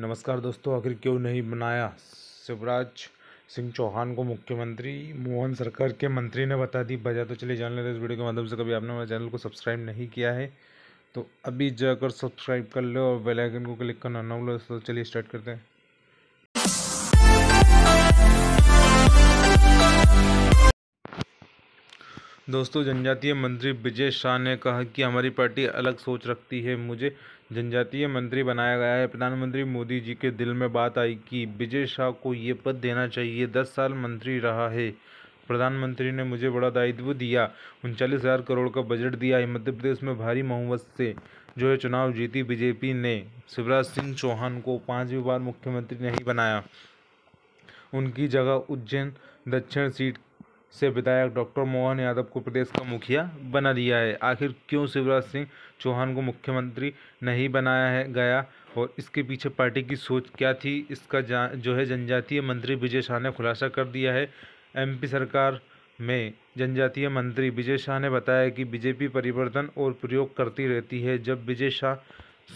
नमस्कार दोस्तों आखिर क्यों नहीं बनाया शिवराज सिंह चौहान को मुख्यमंत्री मोहन सरकार के मंत्री ने बता दी वजह तो चलिए जान लेते इस वीडियो के माध्यम से कभी आपने हमारे चैनल को सब्सक्राइब नहीं किया है तो अभी जाकर सब्सक्राइब कर लो और बेल आइकन को क्लिक करना ना भूलो तो चलिए स्टार्ट करते हैं दोस्तों जनजातीय मंत्री विजय शाह ने कहा कि हमारी पार्टी अलग सोच रखती है मुझे जनजातीय मंत्री बनाया गया है प्रधानमंत्री मोदी जी के दिल में बात आई कि विजय शाह को ये पद देना चाहिए दस साल मंत्री रहा है प्रधानमंत्री ने मुझे बड़ा दायित्व दिया उनचालीस हज़ार करोड़ का बजट दिया है मध्य प्रदेश में भारी मोहम्मत से जो है चुनाव जीती बीजेपी ने शिवराज सिंह चौहान को पाँचवीं बार मुख्यमंत्री नहीं बनाया उनकी जगह उज्जैन दक्षिण सीट से विधायक डॉक्टर मोहन यादव को प्रदेश का मुखिया बना दिया है आखिर क्यों शिवराज सिंह चौहान को मुख्यमंत्री नहीं बनाया है गया और इसके पीछे पार्टी की सोच क्या थी इसका जो है जनजातीय मंत्री विजय शाह ने खुलासा कर दिया है एमपी सरकार में जनजातीय मंत्री विजय शाह ने बताया कि बीजेपी परिवर्तन और प्रयोग करती रहती है जब विजय शाह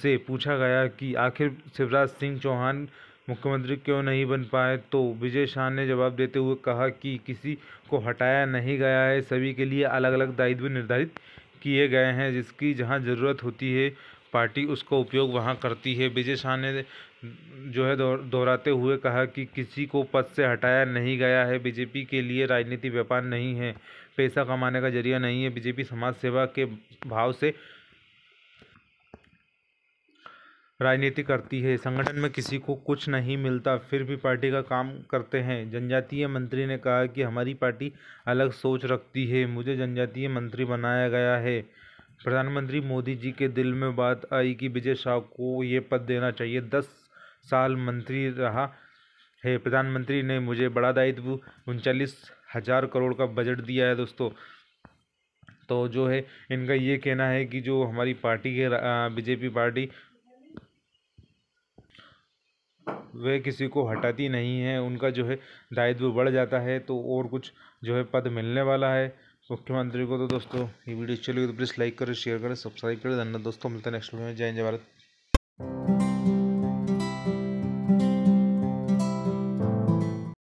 से पूछा गया कि आखिर शिवराज सिंह चौहान मुख्यमंत्री क्यों नहीं बन पाए तो विजय शाह ने जवाब देते हुए कहा कि किसी को हटाया नहीं गया है सभी के लिए अलग अलग दायित्व निर्धारित किए गए हैं जिसकी जहां ज़रूरत होती है पार्टी उसका उपयोग वहां करती है विजय शाह ने जो है दोहराते हुए कहा कि किसी को पद से हटाया नहीं गया है बीजेपी के लिए राजनीति व्यापार नहीं है पैसा कमाने का जरिया नहीं है बीजेपी समाज सेवा के भाव से राजनीति करती है संगठन में किसी को कुछ नहीं मिलता फिर भी पार्टी का काम करते हैं जनजातीय मंत्री ने कहा कि हमारी पार्टी अलग सोच रखती है मुझे जनजातीय मंत्री बनाया गया है प्रधानमंत्री मोदी जी के दिल में बात आई कि विजय शाह को ये पद देना चाहिए दस साल मंत्री रहा है प्रधानमंत्री ने मुझे बड़ा दायित्व उनचालीस हज़ार करोड़ का बजट दिया है दोस्तों तो जो है इनका ये कहना है कि जो हमारी पार्टी है बीजेपी पार्टी वे किसी को हटाती नहीं है उनका जो है दायित्व बढ़ जाता है तो और कुछ जो है पद मिलने वाला है मुख्यमंत्री को तो दोस्तों ये वीडियो अच्छी लगी तो प्लीज़ लाइक करें शेयर करें सब्सक्राइब करें धन्यवाद दोस्तों मिलते हैं नेक्स्ट वीडियो में जय जय भारत